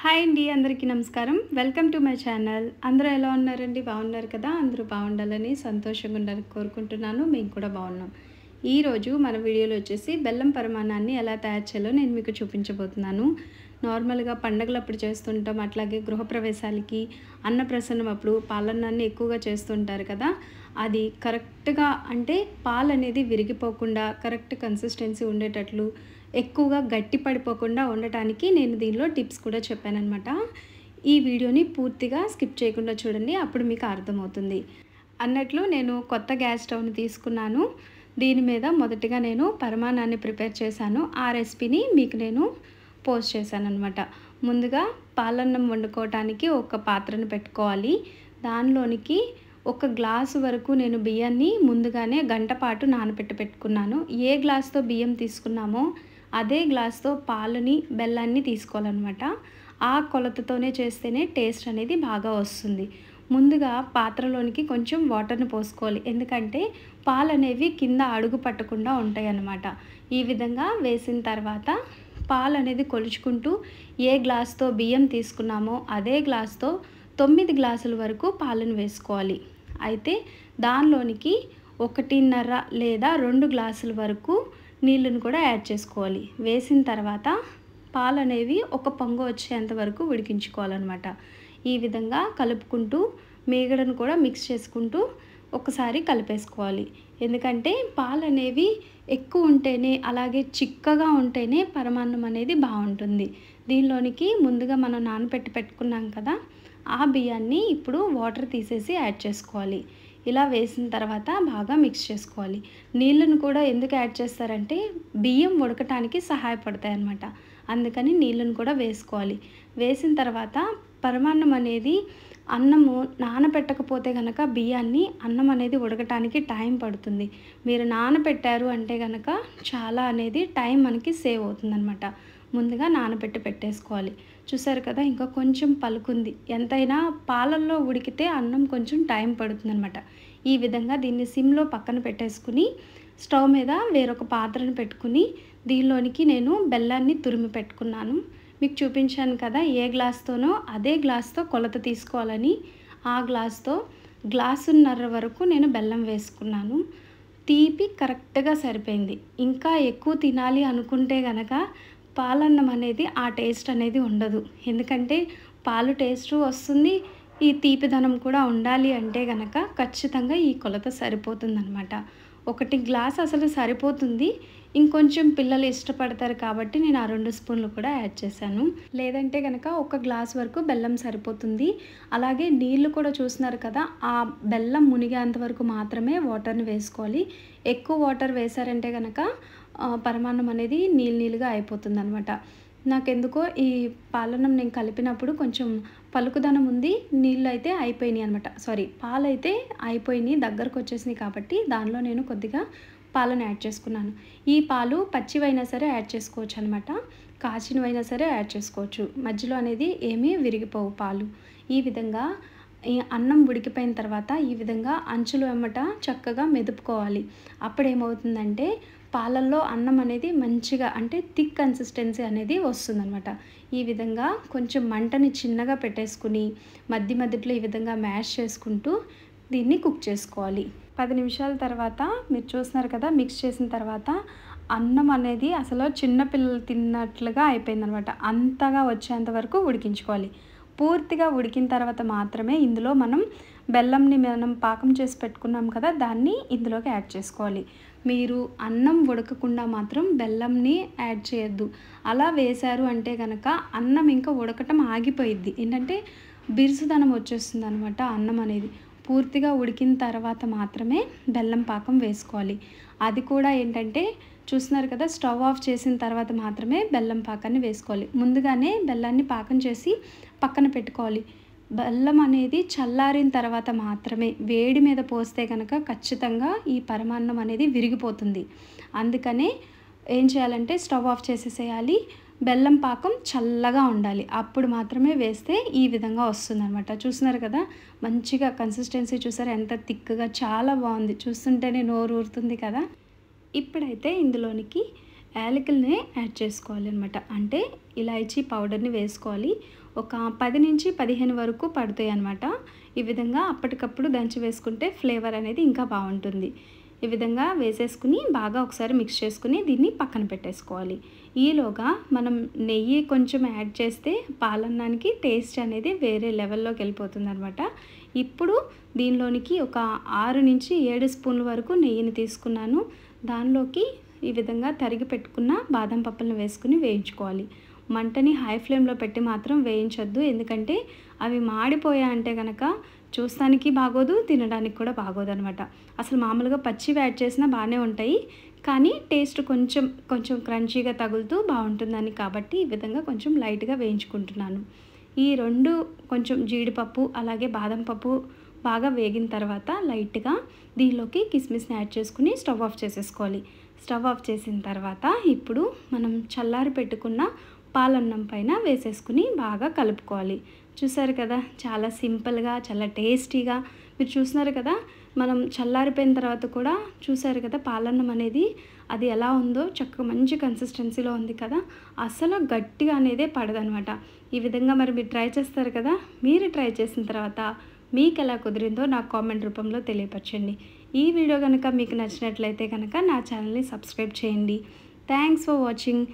hi అండి అందరికీ నమస్కారం వెల్కమ్ టు మై ఛానల్ అందరూ ఎలా ఉన్నారండి బాగున్నారు కదా అందరూ బాగుండాలని సంతోషంగా ఉండాలని కోరుకుంటున్నాను మేము కూడా బాగున్నాం ఈరోజు మన వీడియోలో వచ్చేసి బెల్లం పరిమాణాన్ని ఎలా తయారు చేయాలో నేను మీకు చూపించబోతున్నాను నార్మల్గా పండగలు అప్పుడు చేస్తుంటాం అట్లాగే గృహప్రవేశాలకి అన్నప్రసన్నం అప్పుడు పాలన్నాన్ని ఎక్కువగా చేస్తుంటారు కదా అది కరెక్ట్గా అంటే పాలు అనేది విరిగిపోకుండా కరెక్ట్ కన్సిస్టెన్సీ ఉండేటట్లు ఎక్కువగా గట్టి పడిపోకుండా ఉండటానికి నేను దీనిలో టిప్స్ కూడా చెప్పానమాట ఈ వీడియోని పూర్తిగా స్కిప్ చేయకుండా చూడండి అప్పుడు మీకు అర్థమవుతుంది అన్నట్లు నేను కొత్త గ్యాస్ స్టవ్ని తీసుకున్నాను దీని మీద మొదటిగా నేను పరమాణాన్ని ప్రిపేర్ చేశాను ఆ రెసిపీని మీకు నేను పోస్ట్ చేశాను అనమాట ముందుగా పాలన్నం వండుకోవటానికి ఒక పాత్రను పెట్టుకోవాలి దానిలోనికి ఒక గ్లాసు వరకు నేను బియ్యాన్ని ముందుగానే గంట పాటు నానబెట్టి పెట్టుకున్నాను ఏ గ్లాస్తో బియ్యం తీసుకున్నామో అదే గ్లాస్తో పాలని బెల్లాన్ని తీసుకోవాలన్నమాట ఆ కొలతతోనే చేస్తేనే టేస్ట్ అనేది బాగా వస్తుంది ముందుగా పాత్రలోనికి కొంచెం వాటర్ని పోసుకోవాలి ఎందుకంటే పాలు అనేవి కింద అడుగు పట్టకుండా ఉంటాయి అన్నమాట ఈ విధంగా వేసిన తర్వాత పాలు అనేది కొలుచుకుంటూ ఏ గ్లాస్తో బియ్యం తీసుకున్నామో అదే గ్లాస్తో తొమ్మిది గ్లాసుల వరకు పాలను వేసుకోవాలి అయితే దానిలోనికి ఒకటిన్నర లేదా రెండు గ్లాసుల వరకు నీళ్ళను కూడా యాడ్ చేసుకోవాలి వేసిన తర్వాత పాలు అనేవి ఒక పొంగు వచ్చేంత వరకు ఉడికించుకోవాలన్నమాట ఈ విధంగా కలుపుకుంటూ మేగడను కూడా మిక్స్ చేసుకుంటూ ఒకసారి కలిపేసుకోవాలి ఎందుకంటే పాలు అనేవి ఎక్కువ ఉంటేనే అలాగే చిక్కగా ఉంటేనే పరమాన్నం అనేది బాగుంటుంది దీనిలోనికి ముందుగా మనం నానపెట్టి పెట్టుకున్నాం కదా ఆ బియ్యాన్ని ఇప్పుడు వాటర్ తీసేసి యాడ్ చేసుకోవాలి ఇలా వేసిన తర్వాత బాగా మిక్స్ చేసుకోవాలి నీళ్ళను కూడా ఎందుకు యాడ్ చేస్తారంటే బియ్యం ఉడకటానికి సహాయపడతాయి అన్నమాట అందుకని నీళ్ళను కూడా వేసుకోవాలి వేసిన తర్వాత పరమాన్నం అనేది అన్నము నానబెట్టకపోతే కనుక బియ్యాన్ని అన్నం అనేది ఉడకటానికి టైం పడుతుంది మీరు నానబెట్టారు అంటే కనుక చాలా అనేది టైం మనకి సేవ్ అవుతుందన్నమాట ముందుగా నానబెట్టి పెట్టేసుకోవాలి చూసారు కదా ఇంకా కొంచెం పలుకుంది ఎంతైనా పాలల్లో ఉడికితే అన్నం కొంచెం టైం పడుతుందనమాట ఈ విధంగా దీన్ని సిమ్లో పక్కన పెట్టేసుకుని స్టవ్ మీద వేరొక పాత్రను పెట్టుకుని దీనిలోనికి నేను బెల్లాన్ని తురిమి పెట్టుకున్నాను మీకు చూపించాను కదా ఏ గ్లాస్తోనో అదే గ్లాస్తో కొలత తీసుకోవాలని ఆ గ్లాస్తో గ్లాసున్నర వరకు నేను బెల్లం వేసుకున్నాను తీపి కరెక్ట్గా సరిపోయింది ఇంకా ఎక్కువ తినాలి అనుకుంటే గనక పాలన్నం అనేది ఆ టేస్ట్ అనేది ఉండదు ఎందుకంటే పాలు టేస్ట్ వస్తుంది ఈ తీపిదనం కూడా ఉండాలి అంటే గనక ఖచ్చితంగా ఈ కొలత సరిపోతుందన్నమాట ఒకటి గ్లాస్ అసలు సరిపోతుంది ఇంకొంచెం పిల్లలు ఇష్టపడతారు కాబట్టి నేను ఆ రెండు స్పూన్లు కూడా యాడ్ చేశాను లేదంటే కనుక ఒక గ్లాస్ వరకు బెల్లం సరిపోతుంది అలాగే నీళ్లు కూడా చూస్తున్నారు కదా ఆ బెల్లం మునిగేంత వరకు మాత్రమే వాటర్ని వేసుకోవాలి ఎక్కువ వాటర్ వేశారంటే కనుక పరమాన్నం అనేది నీళ్ళు నీళ్ళుగా అయిపోతుంది అనమాట నాకెందుకో ఈ పాలనం నేను కలిపినప్పుడు కొంచెం పలుకుదనం ఉంది నీళ్ళు అయితే అయిపోయినాయి అనమాట సారీ పాలైతే అయిపోయినాయి దగ్గరకు వచ్చేసినాయి కాబట్టి దానిలో నేను కొద్దిగా పాలను యాడ్ చేసుకున్నాను ఈ పాలు పచ్చివైనా సరే యాడ్ చేసుకోవచ్చు అనమాట కాచినవైనా సరే యాడ్ చేసుకోవచ్చు మధ్యలో అనేది ఏమీ విరిగిపోవు పాలు ఈ విధంగా ఈ అన్నం ఉడికిపోయిన తర్వాత ఈ విధంగా అంచులు వెమ్మట చక్కగా మెదుపుకోవాలి అప్పుడేమవుతుందంటే పాలల్లో అన్నం అనేది మంచిగా అంటే థిక్ కన్సిస్టెన్సీ అనేది వస్తుందన్నమాట ఈ విధంగా కొంచెం మంటని చిన్నగా పెట్టేసుకుని మధ్య మధ్యలో ఈ విధంగా మ్యాష్ చేసుకుంటూ దీన్ని కుక్ చేసుకోవాలి పది నిమిషాల తర్వాత మీరు చూస్తున్నారు కదా మిక్స్ చేసిన తర్వాత అన్నం అనేది అసలు చిన్నపిల్లలు తిన్నట్లుగా అయిపోయిందనమాట అంతగా వచ్చేంత వరకు ఉడికించుకోవాలి పూర్తిగా ఉడికిన తర్వాత మాత్రమే ఇందులో మనం బెల్లంని మనం పాకం చేసి పెట్టుకున్నాం కదా దాన్ని ఇందులోకి యాడ్ చేసుకోవాలి మీరు అన్నం ఉడకకుండా మాత్రం బెల్లంని యాడ్ చేయొద్దు అలా వేశారు అంటే కనుక అన్నం ఇంకా ఉడకటం ఆగిపోయిద్ది ఏంటంటే బిరుసుదనం వచ్చేస్తుంది అనమాట అన్నం అనేది పూర్తిగా ఉడికిన తర్వాత మాత్రమే బెల్లం పాకం వేసుకోవాలి అది కూడా ఏంటంటే చూస్తున్నారు కదా స్టవ్ ఆఫ్ చేసిన తర్వాత మాత్రమే బెల్లం పాకాన్ని వేసుకోవాలి ముందుగానే బెల్లాన్ని పాకం చేసి పక్కన పెట్టుకోవాలి బెల్లం అనేది చల్లారిన తర్వాత మాత్రమే వేడి మీద పోస్తే కనుక ఖచ్చితంగా ఈ పరమాన్నం అనేది విరిగిపోతుంది అందుకనే ఏం చేయాలంటే స్టవ్ ఆఫ్ చేసేసేయాలి బెల్లం పాకం చల్లగా ఉండాలి అప్పుడు మాత్రమే వేస్తే ఈ విధంగా వస్తుందనమాట చూస్తున్నారు కదా మంచిగా కన్సిస్టెన్సీ చూసారు ఎంత థిక్గా చాలా బాగుంది చూస్తుంటేనే నోరు ఊరుతుంది కదా ఇప్పుడైతే ఇందులోనికి యాలకుల్ని యాడ్ చేసుకోవాలి అనమాట అంటే ఇలాచీ పౌడర్ని వేసుకోవాలి ఒక పది నుంచి పదిహేను వరకు పడుతాయి అనమాట ఈ విధంగా అప్పటికప్పుడు దంచి వేసుకుంటే ఫ్లేవర్ అనేది ఇంకా బాగుంటుంది ఈ విధంగా వేసేసుకుని బాగా ఒకసారి మిక్స్ చేసుకుని దీన్ని పక్కన పెట్టేసుకోవాలి ఈలోగా మనం నెయ్యి కొంచెం యాడ్ చేస్తే పాలన్నానికి టేస్ట్ అనేది వేరే లెవెల్లోకి వెళ్ళిపోతుంది అనమాట ఇప్పుడు దీనిలోనికి ఒక ఆరు నుంచి ఏడు స్పూన్ల వరకు నెయ్యిని తీసుకున్నాను దానిలోకి ఈ విధంగా తరిగి పెట్టుకున్న బాదం పప్పులను వేసుకుని వేయించుకోవాలి మంటని హై ఫ్లేమ్లో పెట్టి మాత్రం వేయించొద్దు ఎందుకంటే అవి మాడిపోయా అంటే కనుక చూస్తానికి బాగోదు తినడానికి కూడా బాగోదు అనమాట అసలు మామూలుగా పచ్చివి యాడ్ చేసినా బాగానే ఉంటాయి కానీ టేస్ట్ కొంచెం కొంచెం క్రంచీగా తగులుతూ బాగుంటుందని కాబట్టి ఈ విధంగా కొంచెం లైట్గా వేయించుకుంటున్నాను ఈ రెండు కొంచెం జీడిపప్పు అలాగే బాదం పప్పు బాగా వేగిన తర్వాత లైట్గా దీనిలోకి కిస్మిస్ని యాడ్ చేసుకుని స్టవ్ ఆఫ్ చేసేసుకోవాలి స్టవ్ ఆఫ్ చేసిన తర్వాత ఇప్పుడు మనం చల్లారి పెట్టుకున్న పాలన్నం పైన వేసేసుకుని బాగా కలుపుకోవాలి చూసారు కదా చాలా సింపుల్గా చాలా టేస్టీగా మీరు చూసినారు కదా మనం చల్లారిపోయిన తర్వాత కూడా చూసారు కదా పాలన్నం అనేది అది ఎలా ఉందో చక్కగా మంచి కన్సిస్టెన్సీలో ఉంది కదా అసలు గట్టిగా అనేదే పడదనమాట ఈ విధంగా మరి మీరు ట్రై చేస్తారు కదా మీరు ట్రై చేసిన తర్వాత మీకు ఎలా కుదిరిందో నాకు కామెంట్ రూపంలో తెలియపరచండి ఈ వీడియో కనుక మీకు నచ్చినట్లయితే కనుక నా ఛానల్ని సబ్స్క్రైబ్ చేయండి థ్యాంక్స్ ఫర్ వాచింగ్